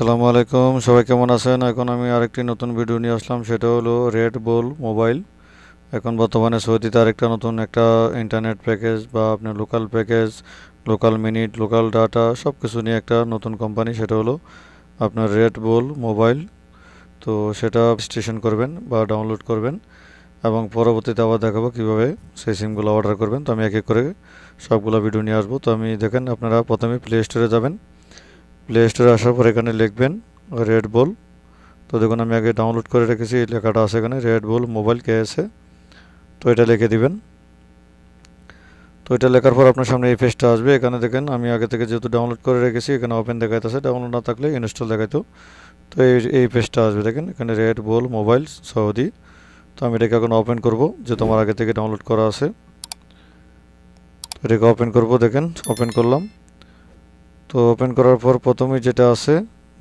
আসসালামু আলাইকুম সবাই কেমন আছেন এখন আমি আরেকটি নতুন ভিডিও নিয়ে আসলাম সেটা হলো রেড বোল মোবাইল এখন বর্তমানে সৌদিতে আরেকটা নতুন একটা ইন্টারনেট প্যাকেজ বা আপনার local package local minute local data সব কিছু নিয়ে একটা নতুন কোম্পানি সেটা হলো আপনার রেড বোল মোবাইল তো সেটা স্টেশন করবেন বা ডাউনলোড করবেন এবং পরবর্তীতে আবার দেখাবো কীভাবে সেই সিমগুলো অর্ডার করবেন তো আমি এক এক করে সবগুলো ভিডিও নিয়ে আসবো তো আমি দেখেন আপনারা প্রথমে প্লে স্টোরে যাবেন প্লে স্টোরে আসার পর এখানে লিখবেন রেড বল তো দেখুন আমি আগে ডাউনলোড করে রেখেছি লেখাটা আছে এখানে রেড বল মোবাইল কেএসে তো এটা লিখে দিবেন তো এটা লেখার পর আপনার সামনে এই পেজটা আসবে এখানে দেখেন আমি আগে থেকে যেহেতু ডাউনলোড করে রেখেছি এখানে ওপেন দেখাইতেছে ডাউনলোড না থাকলে ইনস্টল দেখাইতো তো এই এই পেজটা আসবে দেখেন এখানে রেড বল মোবাইল সৌদি তো আমি এটাকে এখন ওপেন করব যে তোমার আগে থেকে ডাউনলোড করা আছে এটাকে ওপেন করব দেখেন ওপেন করলাম তো ওপেন করার পর প্রথমে যেটা আছে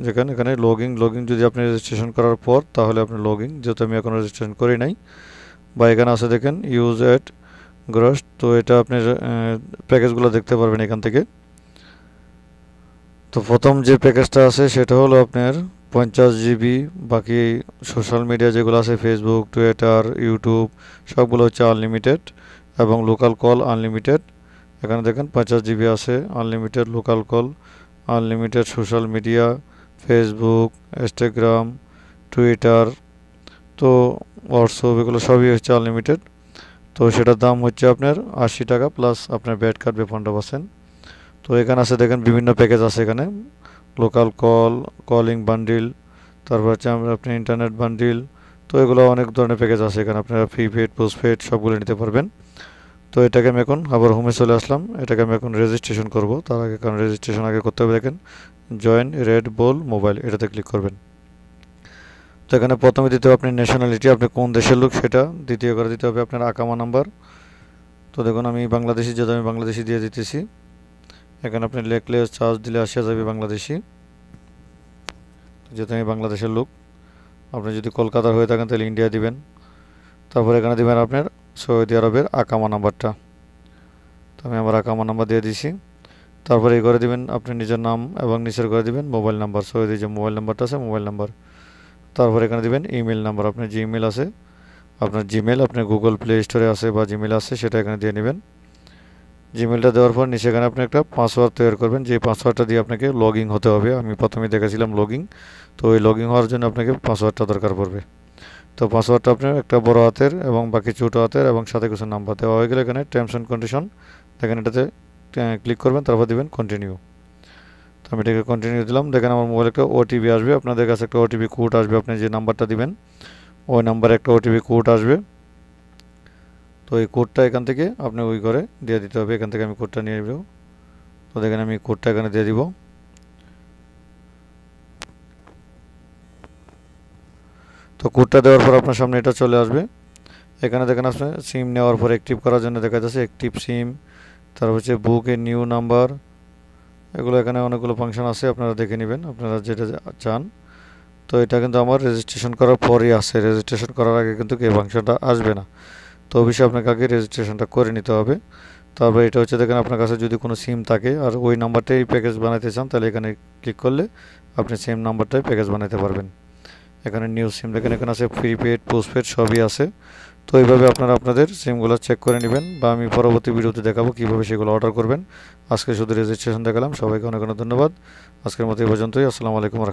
যেখানে এখানে লগিং লগিং যদি আপনি রেজিস্ট্রেশন করার পর তাহলে আপনি লগিং যেহেতু আমি এখন রেজিস্ট্রেশন করি নাই বা এখানে আছে দেখেন ইউজ অ্যাট গ্রস তো এটা আপনি প্যাকেজগুলো দেখতে পারবেন এখান থেকে তো প্রথম যে প্যাকেজটা আছে সেটা হলো আপনার পঞ্চাশ জিবি বাকি সোশ্যাল মিডিয়া যেগুলো আছে ফেসবুক টুইটার ইউটিউব সবগুলো হচ্ছে আনলিমিটেড এবং লোকাল কল আনলিমিটেড এখানে দেখেন পঞ্চাশ জিবি আছে unlimited local call unlimited social media Facebook Instagram Twitter তো হোয়াটসঅ্যাপ এগুলো সবই হচ্ছে আনলিমিটেড তো সেটার দাম হচ্ছে আপনার আশি টাকা প্লাস আপনার ব্যাট কাটবে পনেরো পার্সেন্ট তো এখানে আছে দেখেন বিভিন্ন প্যাকেজ আছে এখানে লোকাল কল কলিং বান্ডিল তারপর হচ্ছে আপনি ইন্টারনেট বান্ডিল তো এগুলো অনেক ধরনের প্যাকেজ আছে এখানে আপনারা প্রিপেড পোস্টপেড সবগুলো নিতে পারবেন তো এটাকে আমি এখন আবার হোমে চলে আসলাম এটাকে আমি এখন রেজিস্ট্রেশন করব তার আগে কারণ রেজিস্ট্রেশন আগে করতে হবে দেখেন জয়েন রেড বোল মোবাইল এটাতে ক্লিক করবেন তো এখানে প্রথমে দিতে হবে আপনি ন্যাশনালিটি আপনি কোন দেশের লোক সেটা দ্বিতীয় করে দিতে হবে আপনার আকামা নাম্বার তো দেখুন আমি বাংলাদেশি যেহেতু আমি বাংলাদেশি দিয়ে দিতেছি এখানে আপনি লেখলে চার্জ দিলে আসিয়া যাবে বাংলাদেশি যেহেতু আমি বাংলাদেশের লোক আপনি যদি কলকাতার হয়ে থাকেন তাহলে ইন্ডিয়া দিবেন তারপর এখানে দিবেন আপনার সৌদি আরবের আকামা নাম্বারটা তো আমি আমার আকামা নাম্বার দিয়ে দিছি তারপরে এই করে দিবেন আপনি নিজের নাম এবং নিচের করে দিবেন মোবাইল নাম্বার সৌদি যে মোবাইল নাম্বারটা আছে মোবাইল নাম্বার তারপরে এখানে দিবেন ইমেল নাম্বার আপনার যে ইমেল আছে আপনার জিমেল আপনার গুগল প্লে স্টোরে আছে বা জিমেল আছে সেটা এখানে দিয়ে নেবেন জিমেলটা দেওয়ার পর নিচে এখানে আপনি একটা পাসওয়ার্ড তৈরি করবেন যে পাসওয়ার্ডটা দিয়ে আপনাকে লগ হতে হবে আমি প্রথমে দেখেছিলাম লগ তো ওই লগ হওয়ার জন্য আপনাকে পাসওয়ার্ডটা দরকার পড়বে তো পাসওয়ার্ডটা আপনার একটা বড় হাতের এবং বাকি ছোটো হাতের এবং সাথে কিছু নাম্বার দেওয়া হয়ে গেলে এখানে টার্মস অ্যান্ড কন্ডিশন দেখেন এটাতে ক্লিক করবেন তারপর দেবেন কন্টিনিউ তো আমি এটাকে কন্টিনিউ দিলাম দেখেন আমার মোবাইলে একটা ওটিপি আসবে আপনাদের কাছে একটা ওটিপি কোড আসবে আপনি যে নাম্বারটা দিবেন ওই নাম্বারে একটা ওটিপি কোড আসবে তো এই কোডটা এখান থেকে আপনি ওই করে দিয়ে দিতে হবে এখান থেকে আমি কোডটা নিয়ে নেব তো দেখেন আমি কোডটা এখানে দিয়ে দিব তো কোডটা দেওয়ার পর আপনার সামনে এটা চলে আসবে এখানে দেখেন আসবে সিম নেওয়ার পর অ্যাক্টিভ করার জন্য দেখা যাচ্ছে অ্যাক্টিভ সিম তারপর হচ্ছে বুক এ নিউ নাম্বার এগুলো এখানে অনেকগুলো ফাংশন আছে আপনারা দেখে নেবেন আপনারা যেটা চান তো এটা কিন্তু আমার রেজিস্ট্রেশন করার পরই আসে রেজিস্ট্রেশন করার আগে কিন্তু এই ফাংশনটা আসবে না তো অবশ্যই আপনাকে আগে রেজিস্ট্রেশনটা করে নিতে হবে তারপর এটা হচ্ছে দেখেন আপনার কাছে যদি কোনো সিম থাকে আর ওই নাম্বারটাই প্যাকেজ বানাতে চান তাহলে এখানে ক্লিক করলে আপনি সেম নাম্বারটাই প্যাকেজ বানাতে পারবেন এখানে নিউ সিম দেখেন এখানে আছে প্রিপেড পোস্টপেড সবই আছে তো এইভাবে আপনারা আপনাদের সিমগুলো চেক করে নেবেন বা আমি পরবর্তী ভিডিওতে দেখাবো কীভাবে সেগুলো অর্ডার করবেন আজকে শুধু রেজিস্ট্রেশন দেখালাম সবাইকে অনেক অনেক ধন্যবাদ আজকের মতো এই পর্যন্তই আসসালামু আলাইকুম